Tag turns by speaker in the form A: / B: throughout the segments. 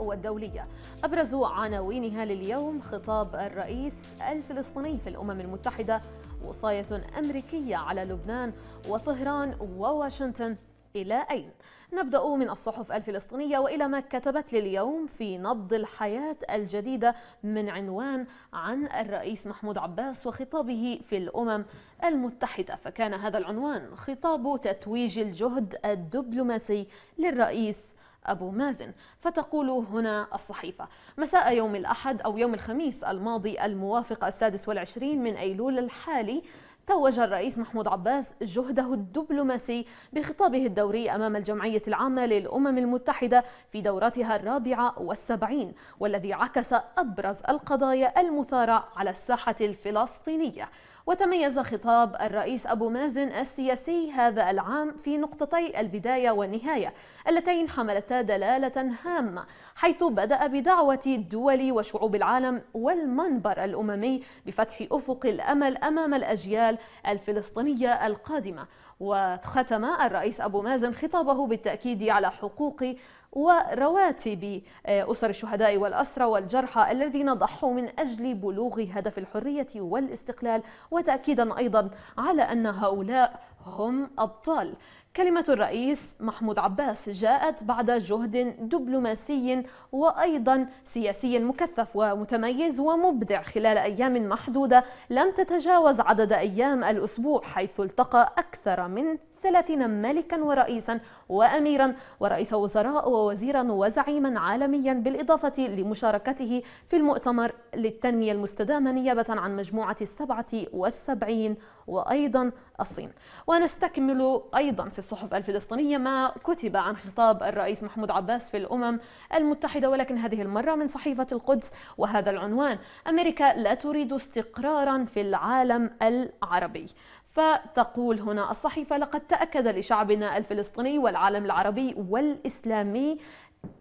A: والدولية أبرز عناوينها لليوم خطاب الرئيس الفلسطيني في الأمم المتحدة وصاية أمريكية على لبنان وطهران وواشنطن إلى أين؟ نبدأ من الصحف الفلسطينية وإلى ما كتبت لليوم في نبض الحياة الجديدة من عنوان عن الرئيس محمود عباس وخطابه في الأمم المتحدة فكان هذا العنوان خطاب تتويج الجهد الدبلوماسي للرئيس أبو مازن فتقول هنا الصحيفة مساء يوم الأحد أو يوم الخميس الماضي الموافق السادس والعشرين من أيلول الحالي توج الرئيس محمود عباس جهده الدبلوماسي بخطابه الدوري أمام الجمعية العامة للأمم المتحدة في دورتها الرابعة والسبعين والذي عكس أبرز القضايا المثارة على الساحة الفلسطينية وتميز خطاب الرئيس أبو مازن السياسي هذا العام في نقطتي البداية والنهاية اللتين حملتا دلالة هامة حيث بدأ بدعوة الدول وشعوب العالم والمنبر الأممي بفتح أفق الأمل أمام الأجيال الفلسطينية القادمة وختم الرئيس أبو مازن خطابه بالتأكيد على حقوق ورواتب آه، أسر الشهداء والأسرى والجرحى الذين ضحوا من أجل بلوغ هدف الحرية والاستقلال وتأكيدا أيضا على أن هؤلاء هم أبطال كلمة الرئيس محمود عباس جاءت بعد جهد دبلوماسي وأيضا سياسي مكثف ومتميز ومبدع خلال أيام محدودة لم تتجاوز عدد أيام الأسبوع حيث التقى أكثر من 30 ملكا ورئيسا وأميرا ورئيس وزراء ووزيرا وزعيما عالميا بالإضافة لمشاركته في المؤتمر للتنمية المستدامة نيابة عن مجموعة السبعة والسبعين وأيضا الصين ونستكمل أيضا في الصحف الفلسطينية ما كتب عن خطاب الرئيس محمود عباس في الأمم المتحدة ولكن هذه المرة من صحيفة القدس وهذا العنوان أمريكا لا تريد استقرارا في العالم العربي فتقول هنا الصحيفة لقد تأكد لشعبنا الفلسطيني والعالم العربي والإسلامي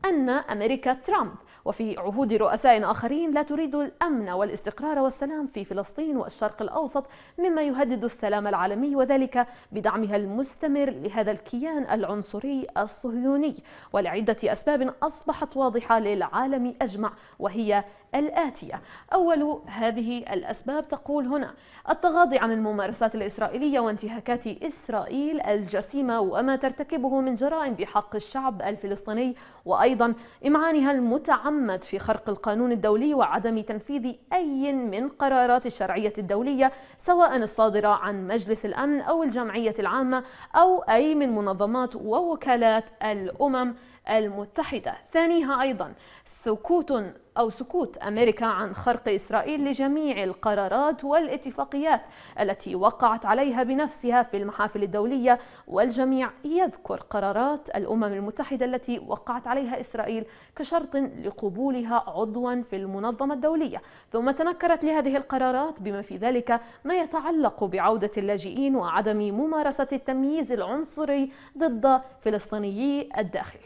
A: أن أمريكا ترامب وفي عهود رؤساء آخرين لا تريد الأمن والاستقرار والسلام في فلسطين والشرق الأوسط مما يهدد السلام العالمي وذلك بدعمها المستمر لهذا الكيان العنصري الصهيوني ولعدة أسباب أصبحت واضحة للعالم أجمع وهي الآتية أول هذه الأسباب تقول هنا التغاضي عن الممارسات الإسرائيلية وانتهاكات إسرائيل الجسيمة وما ترتكبه من جرائم بحق الشعب الفلسطيني وأيضا إمعانها المتعمد محمد في خرق القانون الدولي وعدم تنفيذ أي من قرارات الشرعية الدولية سواء الصادرة عن مجلس الأمن أو الجمعية العامة أو أي من منظمات ووكالات الأمم المتحدة ثانيها أيضا سكوت أو سكوت أمريكا عن خرق إسرائيل لجميع القرارات والاتفاقيات التي وقعت عليها بنفسها في المحافل الدولية والجميع يذكر قرارات الأمم المتحدة التي وقعت عليها إسرائيل كشرط لقبولها عضوا في المنظمة الدولية ثم تنكرت لهذه القرارات بما في ذلك ما يتعلق بعودة اللاجئين وعدم ممارسة التمييز العنصري ضد فلسطينيي الداخل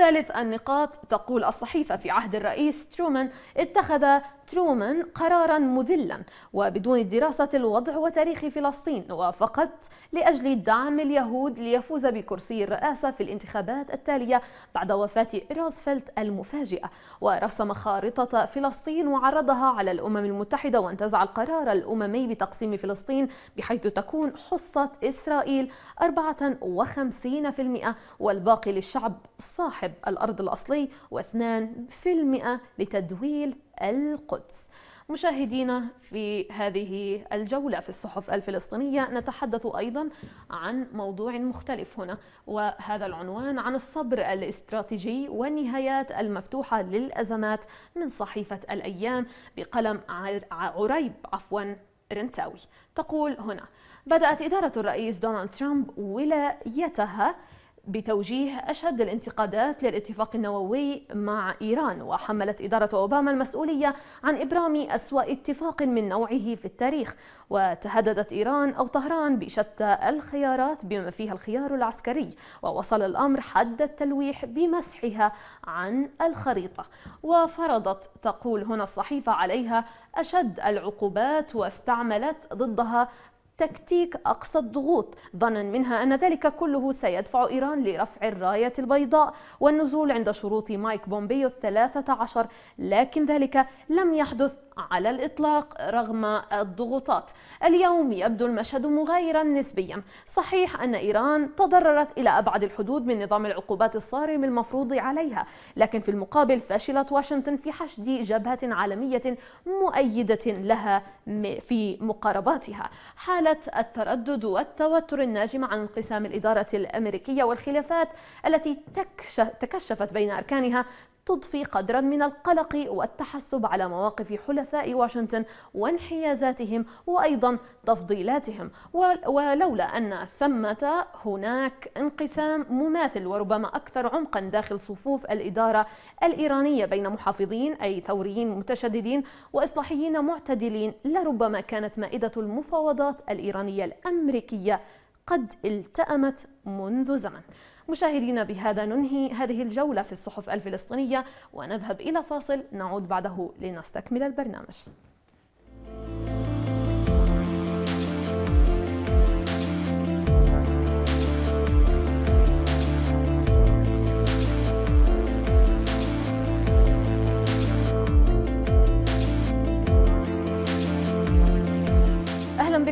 A: ثالث النقاط تقول الصحيفة في عهد الرئيس ترومان اتخذ ترومان قرارا مذلا وبدون دراسة الوضع وتاريخ فلسطين وفقط لأجل دعم اليهود ليفوز بكرسي الرئاسة في الانتخابات التالية بعد وفاة روزفلت المفاجئة ورسم خارطة فلسطين وعرضها على الأمم المتحدة وانتزع القرار الأممي بتقسيم فلسطين بحيث تكون حصة إسرائيل 54% والباقي للشعب صاحب الأرض الأصلي و2% لتدويل القدس مشاهدينا في هذه الجولة في الصحف الفلسطينية نتحدث أيضا عن موضوع مختلف هنا وهذا العنوان عن الصبر الاستراتيجي والنهايات المفتوحة للأزمات من صحيفة الأيام بقلم عريب عفوا رنتاوي تقول هنا بدأت إدارة الرئيس دونالد ترامب ولايتها بتوجيه أشد الانتقادات للاتفاق النووي مع إيران وحملت إدارة أوباما المسؤولية عن إبرام أسوأ اتفاق من نوعه في التاريخ وتهددت إيران أو طهران بشتى الخيارات بما فيها الخيار العسكري ووصل الأمر حد التلويح بمسحها عن الخريطة وفرضت تقول هنا الصحيفة عليها أشد العقوبات واستعملت ضدها تكتيك أقصى الضغوط ظنا منها أن ذلك كله سيدفع إيران لرفع الراية البيضاء والنزول عند شروط مايك بومبيو الثلاثة عشر لكن ذلك لم يحدث على الإطلاق رغم الضغوطات اليوم يبدو المشهد مغايرا نسبيا صحيح أن إيران تضررت إلى أبعد الحدود من نظام العقوبات الصارم المفروض عليها لكن في المقابل فشلت واشنطن في حشد جبهة عالمية مؤيدة لها في مقارباتها حالة التردد والتوتر الناجم عن انقسام الإدارة الأمريكية والخلافات التي تكشفت بين أركانها تضفي قدرا من القلق والتحسب على مواقف حلفاء واشنطن وانحيازاتهم وأيضا تفضيلاتهم ولولا أن ثمة هناك انقسام مماثل وربما أكثر عمقا داخل صفوف الإدارة الإيرانية بين محافظين أي ثوريين متشددين وإصلاحيين معتدلين لربما كانت مائدة المفاوضات الإيرانية الأمريكية قد التأمت منذ زمن مشاهدينا بهذا ننهي هذه الجولة في الصحف الفلسطينية ونذهب إلى فاصل نعود بعده لنستكمل البرنامج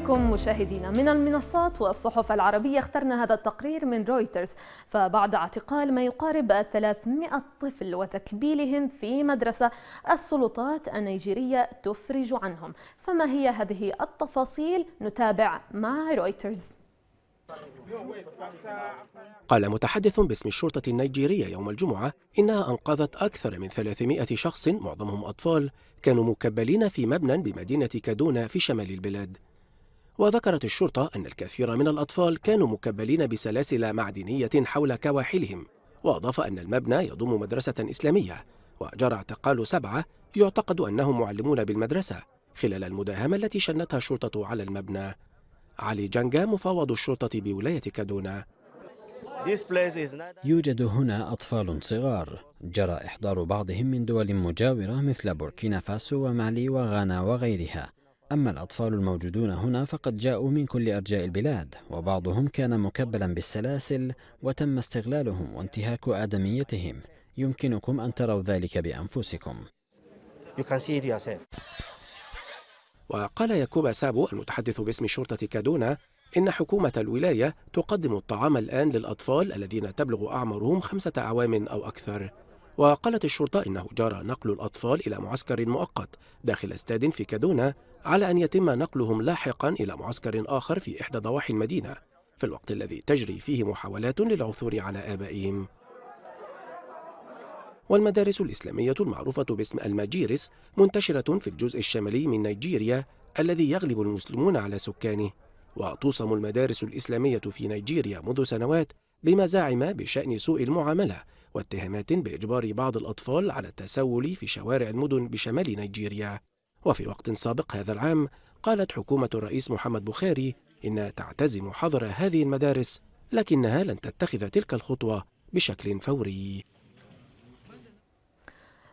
A: بكم مشاهدينا من المنصات والصحف العربية اخترنا هذا التقرير من رويترز فبعد اعتقال ما يقارب 300 طفل وتكبيلهم في مدرسة السلطات النيجيرية تفرج عنهم فما هي هذه التفاصيل نتابع مع رويترز
B: قال متحدث باسم الشرطة النيجيرية يوم الجمعة إنها أنقذت أكثر من 300 شخص معظمهم أطفال كانوا مكبلين في مبنى بمدينة كادونا في شمال البلاد وذكرت الشرطة أن الكثير من الأطفال كانوا مكبلين بسلاسل معدنية حول كواحلهم وأضاف أن المبنى يضم مدرسة إسلامية وجرى اعتقال سبعة يعتقد أنهم معلمون بالمدرسة خلال المداهمة التي شنتها الشرطة على المبنى علي جانجا مفاوض الشرطة بولاية كادونا يوجد هنا أطفال صغار جرى إحضار بعضهم من دول مجاورة مثل بوركينا فاسو ومالي وغانا وغيرها أما الأطفال الموجودون هنا فقد جاءوا من كل أرجاء البلاد وبعضهم كان مكبلا بالسلاسل وتم استغلالهم وانتهاك آدميتهم يمكنكم أن تروا ذلك بأنفسكم وقال ياكوب سابو المتحدث باسم شرطة كادونا إن حكومة الولاية تقدم الطعام الآن للأطفال الذين تبلغ أعمارهم خمسة أعوام أو أكثر وقالت الشرطة إنه جرى نقل الأطفال إلى معسكر مؤقت داخل استاد في كادونا على أن يتم نقلهم لاحقا إلى معسكر آخر في إحدى ضواحي المدينة في الوقت الذي تجري فيه محاولات للعثور على آبائهم والمدارس الإسلامية المعروفة باسم الماجيرس منتشرة في الجزء الشمالي من نيجيريا الذي يغلب المسلمون على سكانه وتوصم المدارس الإسلامية في نيجيريا منذ سنوات بمزاعم بشأن سوء المعاملة واتهامات بإجبار بعض الأطفال على التسول في شوارع المدن بشمال نيجيريا وفي وقت سابق هذا العام قالت حكومة الرئيس محمد بخاري إنها تعتزم حظر هذه المدارس لكنها لن تتخذ تلك الخطوة بشكل فوري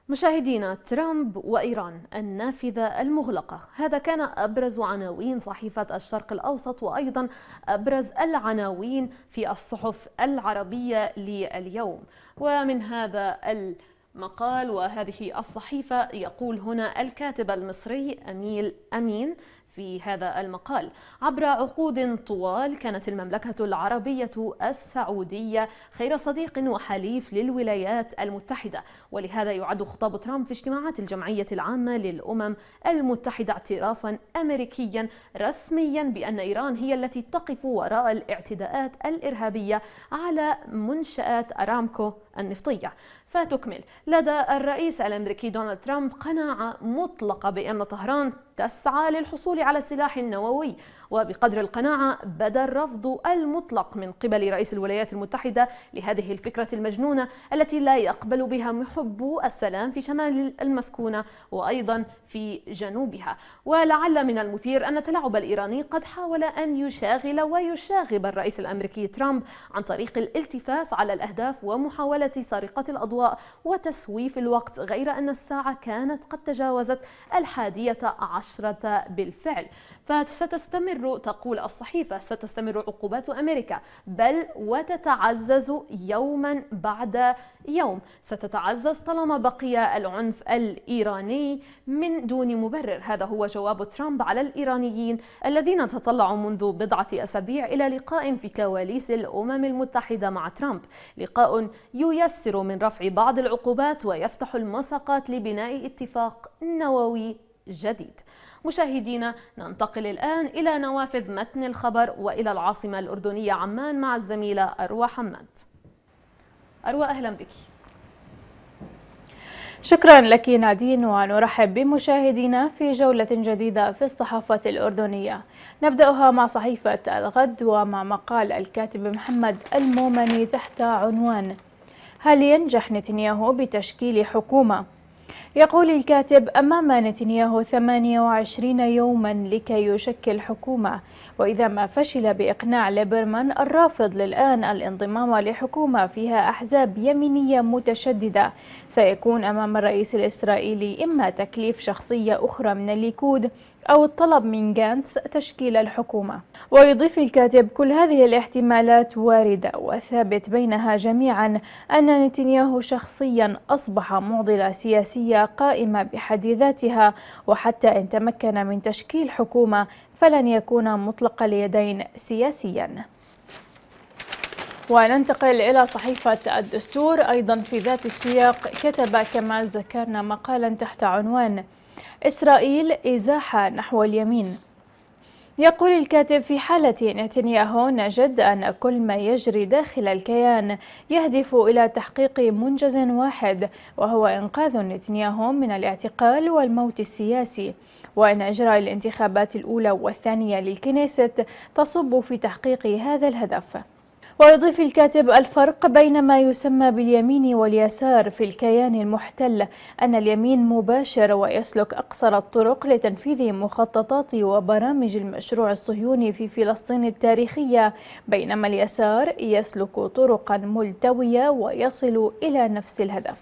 A: مشاهدينا ترامب وإيران النافذة المغلقة هذا كان أبرز عناوين صحيفة الشرق الأوسط وأيضا أبرز العناوين في الصحف العربية لليوم ومن هذا المقال وهذه الصحيفة يقول هنا الكاتب المصري أميل أمين في هذا المقال عبر عقود طوال كانت المملكة العربية السعودية خير صديق وحليف للولايات المتحدة ولهذا يعد خطاب ترامب في اجتماعات الجمعية العامة للأمم المتحدة اعترافا أمريكيا رسميا بأن إيران هي التي تقف وراء الاعتداءات الإرهابية على منشآت أرامكو النفطية فتكمل لدى الرئيس الأمريكي دونالد ترامب قناعة مطلقة بأن طهران تسعى للحصول على السلاح النووي وبقدر القناعة بدا الرفض المطلق من قبل رئيس الولايات المتحدة لهذه الفكرة المجنونة التي لا يقبل بها محبو السلام في شمال المسكونة وأيضا في جنوبها ولعل من المثير أن التلاعب الإيراني قد حاول أن يشاغل ويشاغب الرئيس الأمريكي ترامب عن طريق الالتفاف على الأهداف ومحاولة سرقة الأضواء وتسويف الوقت غير أن الساعة كانت قد تجاوزت الحادية عشرة بالفعل فستستمر تقول الصحيفة ستستمر عقوبات أمريكا بل وتتعزز يوما بعد يوم ستتعزز طالما بقي العنف الإيراني من دون مبرر هذا هو جواب ترامب على الإيرانيين الذين تطلعوا منذ بضعة أسابيع إلى لقاء في كواليس الأمم المتحدة مع ترامب لقاء ييسر من رفع بعض العقوبات ويفتح المساقات لبناء اتفاق نووي جديد مشاهدينا ننتقل الآن إلى نوافذ متن الخبر وإلى العاصمة الأردنية عمان مع الزميلة أروى حماد أروى أهلا بك
C: شكرا لك نادين ونرحب بمشاهدينا في جولة جديدة في الصحافة الأردنية نبدأها مع صحيفة الغد ومع مقال الكاتب محمد المومني تحت عنوان هل ينجح نتنياهو بتشكيل حكومة؟ يقول الكاتب أمام نتنياهو 28 يوما لكي يشكل حكومة وإذا ما فشل بإقناع ليبرمان الرافض للآن الانضمام لحكومة فيها أحزاب يمينية متشددة سيكون أمام الرئيس الإسرائيلي إما تكليف شخصية أخرى من الليكود أو الطلب من جانتس تشكيل الحكومة ويضيف الكاتب كل هذه الاحتمالات واردة وثابت بينها جميعا أن نتنياهو شخصيا أصبح معضلة سياسية قائمة بحد ذاتها وحتى إن تمكن من تشكيل حكومة فلن يكون مطلق اليدين سياسيا وننتقل إلى صحيفة الدستور أيضا في ذات السياق كتب كمال زكرنا مقالا تحت عنوان إسرائيل إزاحة نحو اليمين يقول الكاتب في حالة نتنياهو نجد أن كل ما يجري داخل الكيان يهدف إلى تحقيق منجز واحد وهو إنقاذ نتنياهو من الاعتقال والموت السياسي وأن إجراء الانتخابات الأولى والثانية للكنيست تصب في تحقيق هذا الهدف ويضيف الكاتب الفرق بين ما يسمى باليمين واليسار في الكيان المحتل أن اليمين مباشر ويسلك أقصر الطرق لتنفيذ مخططات وبرامج المشروع الصهيوني في فلسطين التاريخية بينما اليسار يسلك طرقا ملتوية ويصل إلى نفس الهدف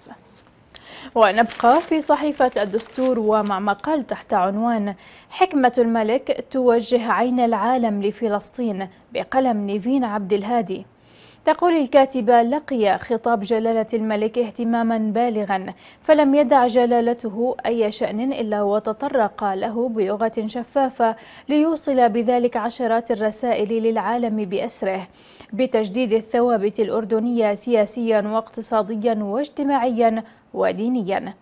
C: ونبقى في صحيفة الدستور ومع مقال تحت عنوان حكمة الملك توجه عين العالم لفلسطين بقلم نيفين عبد الهادي تقول الكاتبة لقي خطاب جلالة الملك اهتماما بالغا فلم يدع جلالته أي شأن إلا وتطرق له بلغة شفافة ليوصل بذلك عشرات الرسائل للعالم بأسره بتجديد الثوابت الأردنية سياسيا واقتصاديا واجتماعيا ودينيا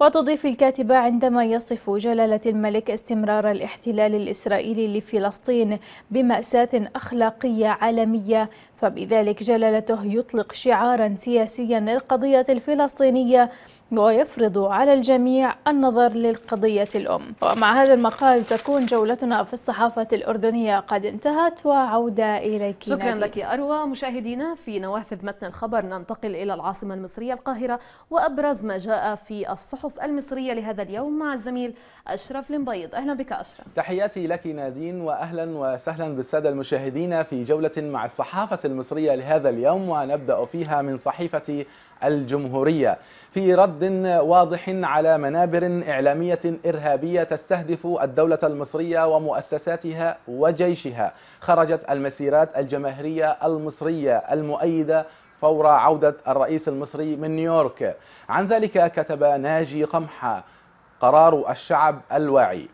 C: وتضيف الكاتبة عندما يصف جلالة الملك استمرار الاحتلال الإسرائيلي لفلسطين بمأساة أخلاقية عالمية فبذلك جلالته يطلق شعارا سياسيا للقضية الفلسطينية ويفرض على الجميع النظر للقضية الأم ومع هذا المقال تكون جولتنا في الصحافة الأردنية قد انتهت وعودة إليك شكرا نادي. لك
A: أروى مشاهدينا في نوافذ متن الخبر ننتقل إلى العاصمة المصرية القاهرة وأبرز ما جاء في الصحف المصرية لهذا اليوم مع الزميل أشرف لمبيض أهلا بك أشرف
D: تحياتي لك نادين وأهلا وسهلا بالسادة المشاهدين في جولة مع الصحافة المصرية لهذا اليوم ونبدأ فيها من صحيفة الجمهورية في رد واضح على منابر إعلامية إرهابية تستهدف الدولة المصرية ومؤسساتها وجيشها خرجت المسيرات الجماهيرية المصرية المؤيدة فور عودة الرئيس المصري من نيويورك عن ذلك كتب ناجي قمحة قرار الشعب الواعي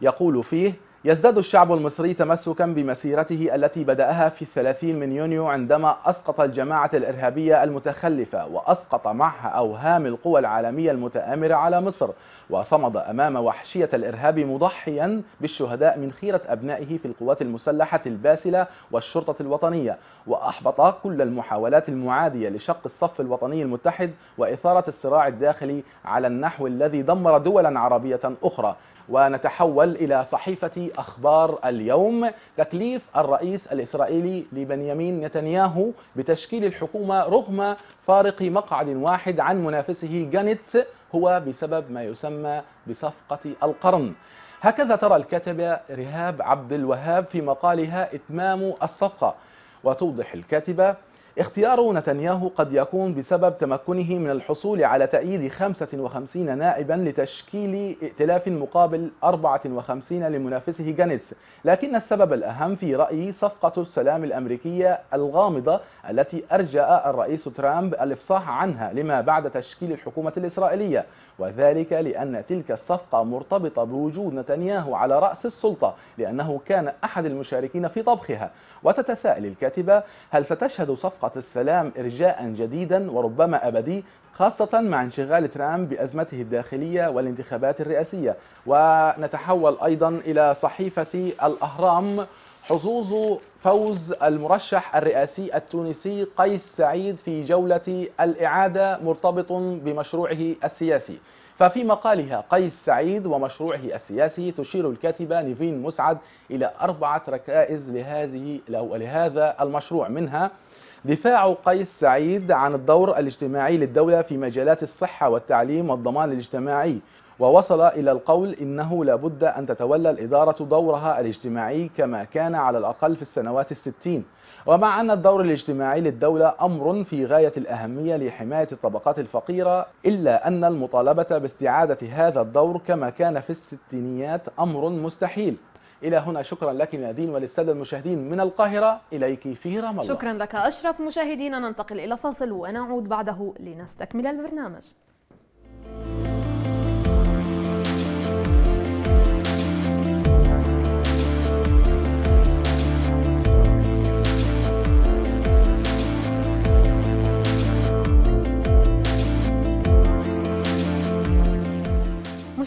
D: يقول فيه يزداد الشعب المصري تمسكا بمسيرته التي بدأها في الثلاثين من يونيو عندما أسقط الجماعة الإرهابية المتخلفة وأسقط معها أوهام القوى العالمية المتآمرة على مصر وصمد أمام وحشية الإرهاب مضحيا بالشهداء من خيرة أبنائه في القوات المسلحة الباسلة والشرطة الوطنية وأحبط كل المحاولات المعادية لشق الصف الوطني المتحد وإثارة الصراع الداخلي على النحو الذي دمر دولا عربية أخرى ونتحول إلى صحيفة أخبار اليوم تكليف الرئيس الإسرائيلي لبنيامين نتنياهو بتشكيل الحكومة رغم فارق مقعد واحد عن منافسه جانيتس هو بسبب ما يسمى بصفقة القرن هكذا ترى الكاتبة رهاب عبد الوهاب في مقالها إتمام الصفقة وتوضح الكاتبة اختيار نتنياهو قد يكون بسبب تمكنه من الحصول على تأييد 55 نائبا لتشكيل ائتلاف مقابل 54 لمنافسه جانيتس لكن السبب الأهم في رأيي صفقة السلام الأمريكية الغامضة التي أرجأ الرئيس ترامب الإفصاح عنها لما بعد تشكيل الحكومة الإسرائيلية وذلك لأن تلك الصفقة مرتبطة بوجود نتنياهو على رأس السلطة لأنه كان أحد المشاركين في طبخها وتتساءل الكاتبة هل ستشهد صفقة السلام إرجاء جديدا وربما أبدي خاصة مع انشغال ترامب بأزمته الداخلية والانتخابات الرئاسية ونتحول أيضا إلى صحيفة الأهرام حظوظ فوز المرشح الرئاسي التونسي قيس سعيد في جولة الإعادة مرتبط بمشروعه السياسي ففي مقالها قيس سعيد ومشروعه السياسي تشير الكاتبة نيفين مسعد إلى أربعة ركائز لهذه لهذا المشروع منها دفاع قيس سعيد عن الدور الاجتماعي للدولة في مجالات الصحة والتعليم والضمان الاجتماعي ووصل إلى القول إنه لابد أن تتولى الإدارة دورها الاجتماعي كما كان على الأقل في السنوات الستين ومع أن الدور الاجتماعي للدولة أمر في غاية الأهمية لحماية الطبقات الفقيرة إلا أن المطالبة باستعادة هذا الدور كما كان في الستينيات أمر مستحيل إلى هنا شكرا لك نادين وللسادة المشاهدين من القاهرة إليك في رام الله شكرا
A: لك أشرف مشاهدينا ننتقل إلى فاصل ونعود بعده لنستكمل البرنامج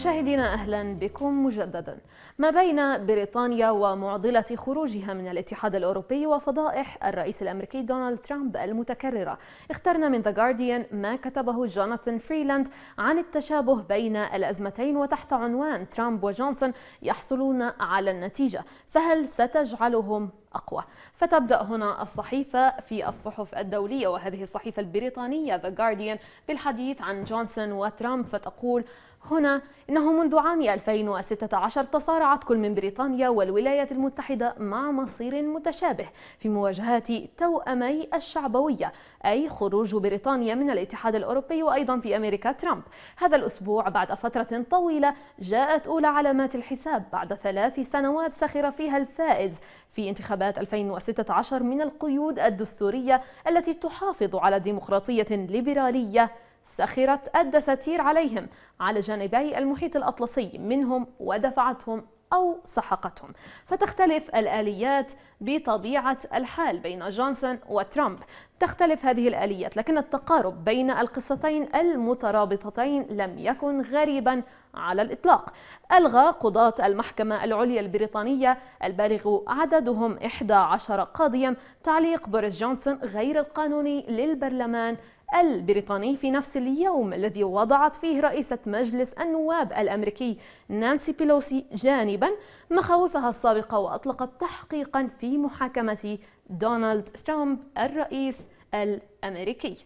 A: مشاهدينا اهلا بكم مجددا ما بين بريطانيا ومعضله خروجها من الاتحاد الاوروبي وفضائح الرئيس الامريكي دونالد ترامب المتكرره اخترنا من ذا جارديان ما كتبه جوناثان فريلاند عن التشابه بين الازمتين وتحت عنوان ترامب وجونسون يحصلون على النتيجه فهل ستجعلهم أقوى فتبدأ هنا الصحيفة في الصحف الدولية وهذه الصحيفة البريطانية The Guardian بالحديث عن جونسون وترامب فتقول هنا إنه منذ عام 2016 تصارعت كل من بريطانيا والولايات المتحدة مع مصير متشابه في مواجهة توأمي الشعبوية أي خروج بريطانيا من الاتحاد الأوروبي وأيضا في أمريكا ترامب هذا الأسبوع بعد فترة طويلة جاءت أولى علامات الحساب بعد ثلاث سنوات سخر فيها الفائز في انتخابات 2016 من القيود الدستورية التي تحافظ على ديمقراطية ليبرالية سخرت الدساتير عليهم على جانبي المحيط الأطلسي منهم ودفعتهم أو سحقتهم فتختلف الآليات بطبيعة الحال بين جونسون وترامب تختلف هذه الآليات لكن التقارب بين القصتين المترابطتين لم يكن غريبا على الإطلاق ألغى قضاة المحكمة العليا البريطانية البالغ عددهم 11 قاضيا تعليق بوريس جونسون غير القانوني للبرلمان البريطاني في نفس اليوم الذي وضعت فيه رئيسة مجلس النواب الأمريكي نانسي بيلوسي جانبا مخاوفها السابقة وأطلقت تحقيقا في محاكمة دونالد ترامب الرئيس الأمريكي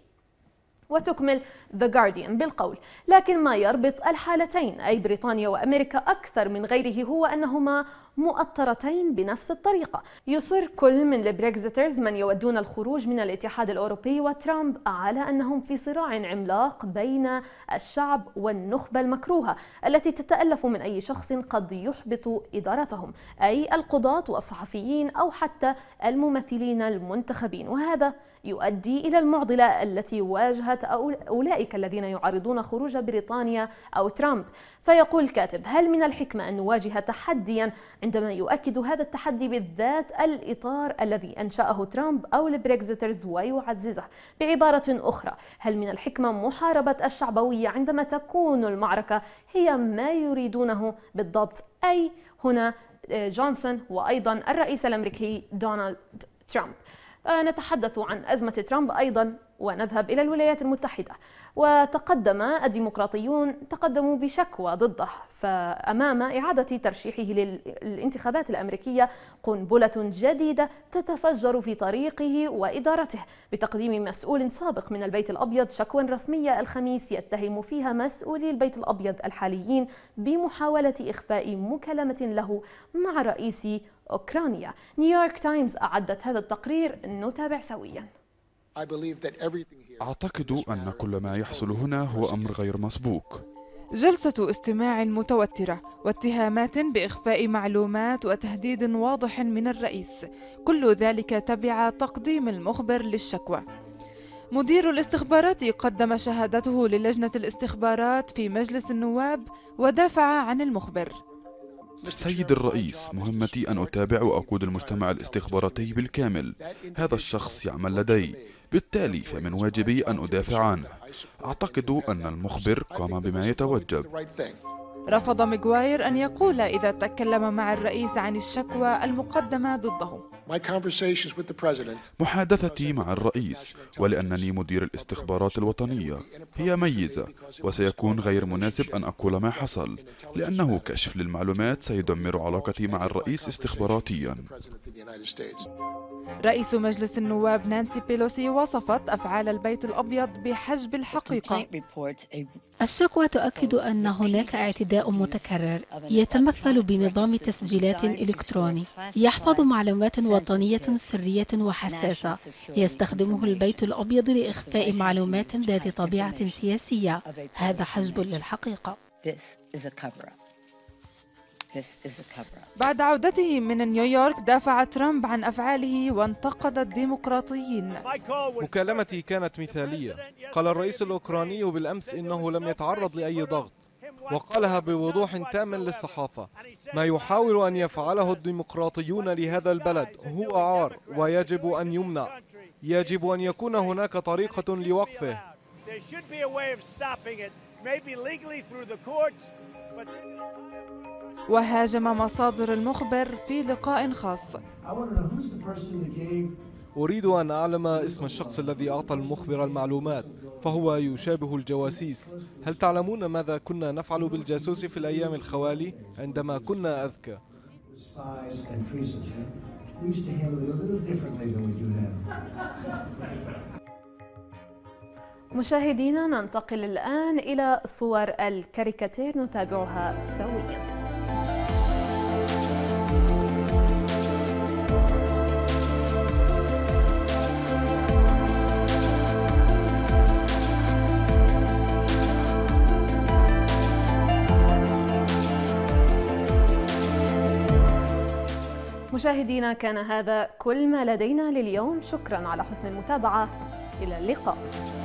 A: وتكمل The Guardian بالقول لكن ما يربط الحالتين أي بريطانيا وأمريكا أكثر من غيره هو أنهما مؤطرتين بنفس الطريقة يصر كل من البريكزيترز من يودون الخروج من الاتحاد الأوروبي وترامب على أنهم في صراع عملاق بين الشعب والنخبة المكروهة التي تتألف من أي شخص قد يحبط إدارتهم أي القضاة والصحفيين أو حتى الممثلين المنتخبين وهذا يؤدي إلى المعضلة التي واجهت أولئك الذين يعارضون خروج بريطانيا أو ترامب فيقول كاتب هل من الحكمة أن نواجه تحديا عندما يؤكد هذا التحدي بالذات الإطار الذي أنشأه ترامب أو البريكزيترز ويعززه بعبارة أخرى هل من الحكمة محاربة الشعبوية عندما تكون المعركة هي ما يريدونه بالضبط أي هنا آه، جونسون وأيضا الرئيس الأمريكي دونالد ترامب آه، نتحدث عن أزمة ترامب أيضا ونذهب إلى الولايات المتحدة وتقدم الديمقراطيون تقدموا بشكوى ضده فأمام إعادة ترشيحه للانتخابات الأمريكية قنبلة جديدة تتفجر في طريقه وإدارته بتقديم مسؤول سابق من البيت الأبيض شكوى رسمية الخميس يتهم فيها مسؤولي البيت الأبيض الحاليين بمحاولة إخفاء مكالمة له مع رئيس أوكرانيا نيويورك تايمز أعدت هذا التقرير نتابع سوياً
D: أعتقد أن كل ما يحصل هنا هو أمر غير مسبوق
E: جلسة استماع متوترة واتهامات بإخفاء معلومات وتهديد واضح من الرئيس كل ذلك تبع تقديم المخبر للشكوى مدير الاستخبارات قدم شهادته للجنة الاستخبارات في مجلس النواب ودافع عن المخبر
D: سيد الرئيس مهمتي أن أتابع وأقود المجتمع الاستخباراتي بالكامل هذا الشخص يعمل لدي بالتالي فمن واجبي أن أدافع عنه أعتقد أن المخبر قام بما يتوجب
E: رفض ميغواير أن يقول إذا تكلم مع الرئيس عن الشكوى المقدمة ضده
D: محادثتي مع الرئيس ولأنني مدير الاستخبارات الوطنية هي ميزة وسيكون غير مناسب أن أقول ما حصل لأنه كشف للمعلومات سيدمر علاقتي مع الرئيس استخباراتيا
E: رئيس مجلس النواب نانسي بيلوسي وصفت أفعال البيت الأبيض بحجب الحقيقة
C: الشكوى تؤكد أن هناك اعتداء متكرر يتمثل بنظام تسجيلات إلكتروني يحفظ معلومات وطنية سرية وحساسة يستخدمه البيت الأبيض لإخفاء معلومات ذات طبيعة سياسية هذا حجب للحقيقة
E: بعد عودته من نيويورك دافع ترامب عن أفعاله وانتقد الديمقراطيين
D: مكالمتي كانت مثالية قال الرئيس الأوكراني بالأمس إنه لم يتعرض لأي ضغط وقالها بوضوح تام للصحافة ما يحاول أن يفعله الديمقراطيون لهذا البلد هو عار ويجب أن يمنع يجب أن يكون هناك طريقة لوقفه
C: maybe legally through the courts, but...
E: وهاجم مصادر المخبر في لقاء خاص أريد أن
D: أعلم اسم الشخص الذي أعطى المخبر المعلومات فهو يشابه الجواسيس هل تعلمون ماذا كنا نفعل بالجاسوس في الأيام الخوالي عندما كنا أذكى
A: مشاهدينا ننتقل الآن إلى صور الكاريكاتير نتابعها سويا مشاهدينا كان هذا كل ما لدينا لليوم شكرا على حسن المتابعة إلى اللقاء